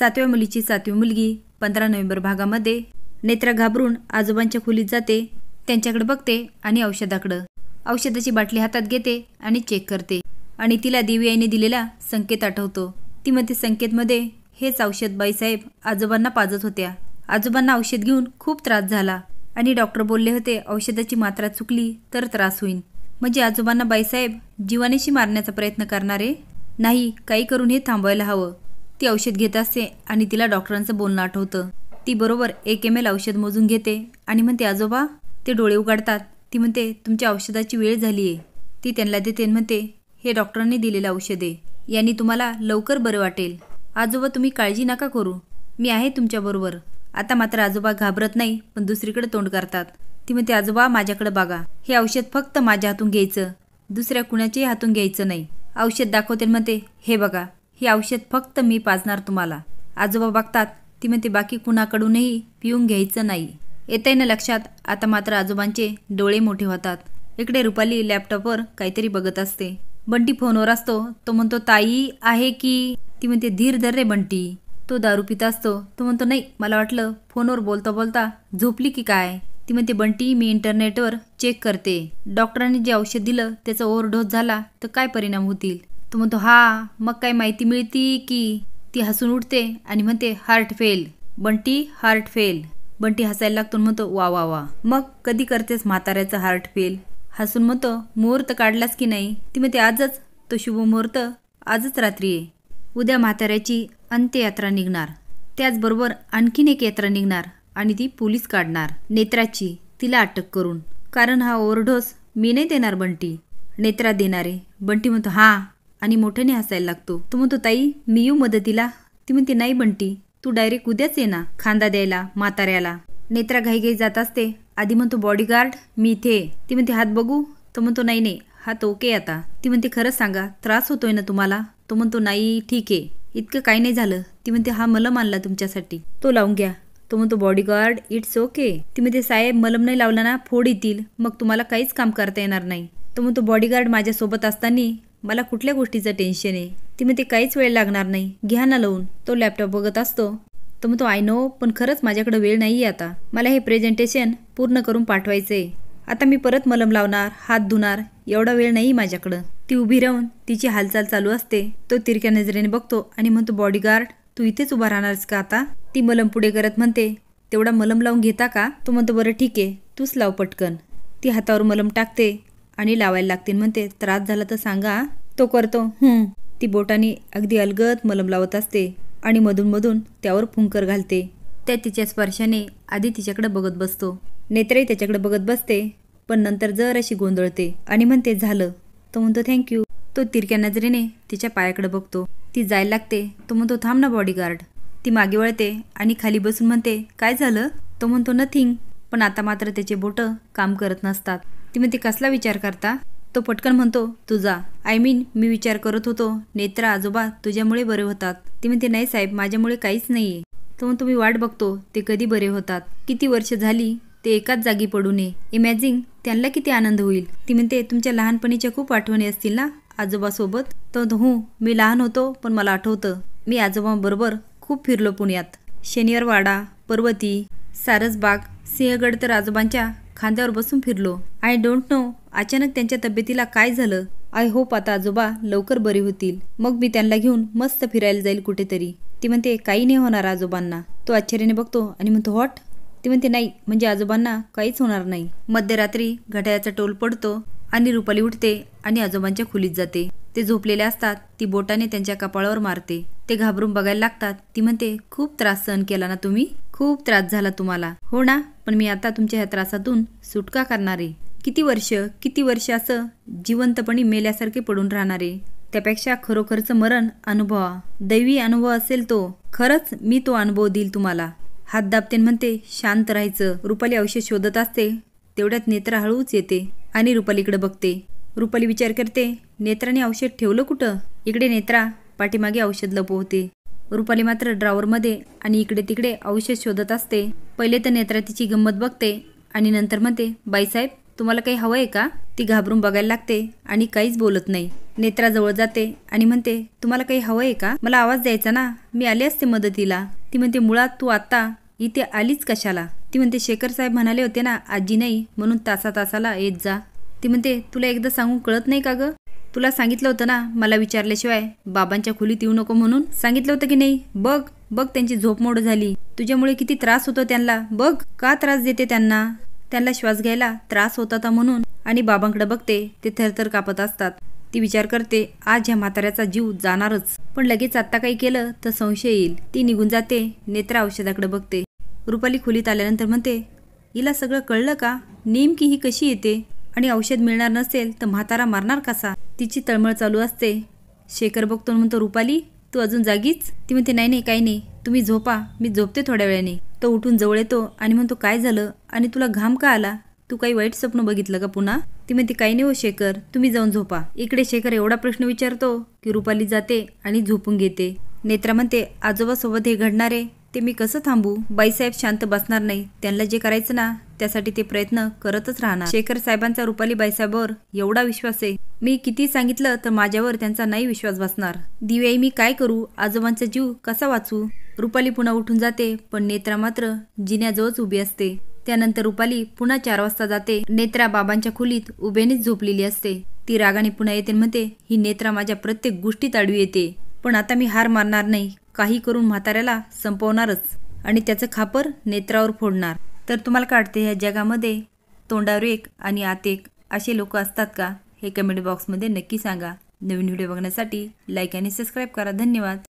सातव्या मुलीची सातवी मुलगी पंधरा नोव्हेंबर भागामध्ये नेत्रा घाबरून आजोबांच्या खोलीत जाते त्यांच्याकडे बघते आणि औषधाकडं औषधाची बाटली हातात घेते आणि चेक करते आणि तिला देवी दिलेला संकेत आठवतो ती संकेत संकेतमध्ये हेच औषध बाईसाहेब आजोबांना पाजत होत्या आजोबांना औषध घेऊन खूप त्रास झाला आणि डॉक्टर बोलले होते औषधाची मात्रा चुकली तर त्रास होईल म्हणजे आजोबांना बाईसाहेब जीवानेशी मारण्याचा प्रयत्न करणारे नाही काही करून हे थांबवायला हवं ती औषध घेत असते आणि तिला डॉक्टरांचं बोलणं आठवतं ती बरोबर एक एम एल औषध मोजून घेते आणि म्हणते आजोबा ते डोळे उघडतात ती म्हणते तुमच्या औषधाची वेळ झाली आहे ती त्यांना देते म्हणते हे डॉक्टरांनी दिलेलं औषध आहे याने तुम्हाला लवकर बरं वाटेल आजोबा तुम्ही काळजी नका करू मी आहे तुमच्याबरोबर आता मात्र आजोबा घाबरत नाही पण दुसरीकडे तोंड करतात ती म्हणते आजोबा माझ्याकडे बघा हे औषध फक्त माझ्या हातून घ्यायचं दुसऱ्या कुणाच्याही हातून घ्यायचं नाही औषध दाखवते म्हणते हे बघा हे औषध फक्त मी पाजणार तुम्हाला आजोबा बघतात ती म्हणते बाकी कुणाकडूनही पिऊन घ्यायचं नाही येतंय ना लक्षात आता मात्र आजोबांचे डोळे मोठे होतात इकडे रुपाली लॅपटॉपवर काहीतरी बघत असते बंटी फोनवर असतो तो म्हणतो ताई आहे की ती म्हणते धीर धर रे बंटी तो दारू पित असतो तो म्हणतो नाही मला वाटलं फोनवर बोलता बोलता झोपली की काय ती म्हणते बंटी मी इंटरनेटवर चेक करते डॉक्टरांनी जे औषध दिलं त्याचा ओव्हरडोस झाला तर काय परिणाम होतील तो म्हणतो हा मग काय माहिती मिळती की ती हसून उठते आणि म्हणते heart fail Bunty heart fail Bunty हसायला लागतो म्हणतो वा वा वा मग कधी करतेस म्हाताऱ्याचं हार्ट फेल हसून म्हणतो मुहूर्त काढलास की नाही ती म्हणते आजच तो शुभ मुहूर्त आजच रात्री आहे उद्या म्हाताऱ्याची अंत्ययात्रा निघणार त्याचबरोबर आणखीन एक यात्रा निघणार आणि ती पोलीस काढणार नेत्राची तिला अटक करून कारण हा ओरढोस मी नाही देणार बंटी नेत्रा देणारे बंटी म्हणतो हां आणि मोठ्याने हसायला लागतो तो म्हणतो ताई मी येऊ मदतीला ती म्हणते नाही बंटी तू डायरेक्ट उद्याच ये ना खांदा द्यायला म्हाताऱ्याला नेत्रा घाई जात असते आधी म्हणतो बॉडीगार्ड मी इथे ती म्हणते हात बघू तो म्हणतो नाही नाही हात ओके आता ती म्हणते खरंच सांगा त्रास होतोय ना तुम्हाला तो म्हणतो नाही ठीक आहे इतकं काही नाही झालं ती म्हणते हा मलम आणला तुमच्यासाठी तो लावून घ्या तो म्हणतो बॉडीगार्ड इट्स ओके ती म्हणते साहेब मलम नाही लावला ना फोड येतील मग तुम्हाला काहीच काम करता येणार नाही तो म्हणतो बॉडीगार्ड माझ्यासोबत असताना मला कुठल्या गोष्टीचं टेन्शन आहे ती मग ते काहीच वेळ लागणार नाही घ्या ना लावून तो लॅपटॉप बघत असतो तर मग तो आय नो पण खरंच माझ्याकडे वेळ नाही आहे आता मला हे प्रेझेंटेशन पूर्ण करून पाठवायचं आहे आता मी परत मलम लावणार हात धुणार एवढा वेळ नाही माझ्याकडं ती उभी राहून तिची हालचाल चालू असते तो तिरक्या नजरेने बघतो आणि म्हणतो बॉडीगार्ड तू इथेच उभा राहणारस का आता ती मलम पुढे करत म्हणते तेवढा मलम लावून घेता का तो म्हणतो बरं ठीक आहे तूच लाव पटकन ती हातावर मलम टाकते आणि लावायला लागतील म्हणते त्रास झाला तर सांगा तो करतो हम्म ती बोटाने अगदी अलगद मलम लावत असते आणि मधूनमधून त्यावर फुंकर घालते त्या तिच्या स्पर्शाने आधी तिच्याकडे बघत बसतो नेत्रही त्याच्याकडे बघत बसते पण नंतर जर अशी गोंधळते आणि म्हणते झालं तो म्हणतो थँक्यू तो तिरक्या नजरेने तिच्या पायाकडे बघतो ती जायला लागते तो म्हणतो थांब ना बॉडीगार्ड ती मागे वळते आणि खाली बसून म्हणते काय झालं तो म्हणतो नथिंग पण आता मात्र त्याचे बोट काम करत नसतात ती म्हणते कसला विचार करता तो पटकन म्हणतो तुझा आय I मीन mean, मी विचार करत होतो नेत्र आजोबा तुझ्यामुळे बरे होतात ती म्हणते नाही साहेब माझ्यामुळे काहीच नाहीये तो म्हणतो मी वाट बघतो ते कधी बरे होतात किती वर्ष झाली ते एकाच जागी पडू नये इमॅजिंग त्यांना किती आनंद होईल ती म्हणते तुमच्या लहानपणीच्या खूप आठवणी असतील ना आजोबासोबत तर हो मी लहान होतो पण मला आठवतं मी आजोबांबरोबर खूप फिरलो पुण्यात वाडा पर्वती सारसबाग सिंहगड तर आजोबांच्या खांद्यावर बसून फिरलो आय डोंट नो अचानक त्यांच्या तब्येतीला काय झालं आय होप आता आजोबा लवकर बरे होतील मग मी त्यांना घेऊन मस्त फिरायला जाईल कुठेतरी ती म्हणते काही नाही होणार आजोबांना तो आश्चर्याने बघतो आणि म्हणतो हॉट ती म्हणते नाही म्हणजे आजोबांना काहीच होणार नाही मध्यरात्री घड्याचा टोल पडतो आणि रुपाली उठते आणि आजोबांच्या खोलीत जाते ते झोपलेले असतात ती बोटाने त्यांच्या कपाळावर मारते ते घाबरून बघायला लागतात ती म्हणते खूप त्रास सहन केला ना तुम्ही खूप त्रास झाला तुम्हाला हो ना पण मी आता तुमच्या ह्या त्रासातून सुटका करणारे किती वर्ष किती वर्ष असं जिवंतपणी मेल्यासारखे पडून राहणारे त्यापेक्षा खरोखरचं मरण अनुभवा दैवी अनुभव असेल तो खरंच मी तो अनुभव देईल तुम्हाला हात दाबते म्हणते शांत राहायचं रुपाली औषध शोधत असते तेवढ्यात नेत्रा हळूच येते आणि रुपालीकडे बघते रुपाली विचार करते नेत्राने औषध ठेवलं कुठं इकडे नेत्रा पाठीमागे औषध लपवते रुपाली मात्र मध्ये आणि इकडे तिकडे औषध शोधत असते पहिले तर नेत्रा तिची गंमत बघते आणि नंतर म्हणते बाईसाहेब तुम्हाला काही हवं आहे का ती घाबरून बघायला लागते आणि काहीच बोलत नाही नेत्राजवळ जाते आणि म्हणते तुम्हाला काही हवं आहे का मला आवाज द्यायचा ना मी आले असते मदतीला ती म्हणते मुळात तू आता इथे आलीच कशाला ती म्हणते शेखर साहेब म्हणाले होते ना आजी नाही म्हणून तासा तासाला येत जा ती म्हणते तुला एकदा सांगून कळत नाही का ग तुला सांगितलं होतं ना मला विचारल्याशिवाय बाबांच्या खोलीत येऊ नको म्हणून सांगितलं होतं की नाही बघ बघ त्यांची झोप मोड झाली तुझ्यामुळे किती त्रास होतो त्यांना बघ का त्रास देते त्यांना त्यांना श्वास घ्यायला त्रास होत होता म्हणून आणि बाबांकडे बघते ते थरथर कापत असतात ती विचार करते आज ह्या म्हाताऱ्याचा जीव जाणारच पण लगेच आत्ता काही केलं तर संशय येईल ती निघून जाते नेत्रा औषधाकडे बघते रुपाली खोलीत आल्यानंतर म्हणते हिला सगळं कळलं का नेमकी ही कशी येते आणि औषध मिळणार नसेल तर म्हातारा मारणार कसा तिची तळमळ चालू असते शेखर बघतो म्हणतो रुपाली तू अजून जागीच ती म्हणते नाही नाही काही नाही तुम्ही झोपा मी झोपते थोड्या वेळाने तो उठून जवळ येतो आणि म्हणतो काय झालं आणि तुला घाम का आला तू काही वाईट स्वप्न बघितलं का पुन्हा ती म्हणते काही नाही हो शेखर तुम्ही जाऊन झोपा इकडे शेखर एवढा प्रश्न विचारतो की रुपाली जाते आणि झोपून घेते नेत्रा म्हणते आजोबासोबत हे घडणार आहे ते मी कसं थांबू बाईसाहेब शांत बसणार नाही त्यांना जे करायचं ना त्यासाठी ते प्रयत्न करतच राहणार शेखर साहेबांचा रुपाली बाईसाहेबवर एवढा विश्वास आहे मी किती सांगितलं तर माझ्यावर त्यांचा नाही विश्वास बसणार दिव्याई मी काय करू आजोबांचा जीव कसा वाचू रुपाली पुन्हा उठून जाते पण नेत्रा मात्र जिन्याजवळच उभी असते त्यानंतर रुपाली पुन्हा चार वाजता जाते नेत्रा बाबांच्या खोलीत उभेनेच झोपलेली असते ती रागाने पुन्हा येते म्हणते ही नेत्रा माझ्या प्रत्येक गोष्टीत आडवी येते पण आता मी हार मारणार नाही काही करून म्हाताऱ्याला संपवणारच आणि त्याचं खापर नेत्रावर फोडणार तर तुम्हाला काढते ह्या जगामध्ये तोंडावर एक आणि आत एक असे लोक असतात का हे कमेंट बॉक्समध्ये नक्की सांगा नवीन व्हिडिओ बघण्यासाठी लाईक आणि सबस्क्राईब करा धन्यवाद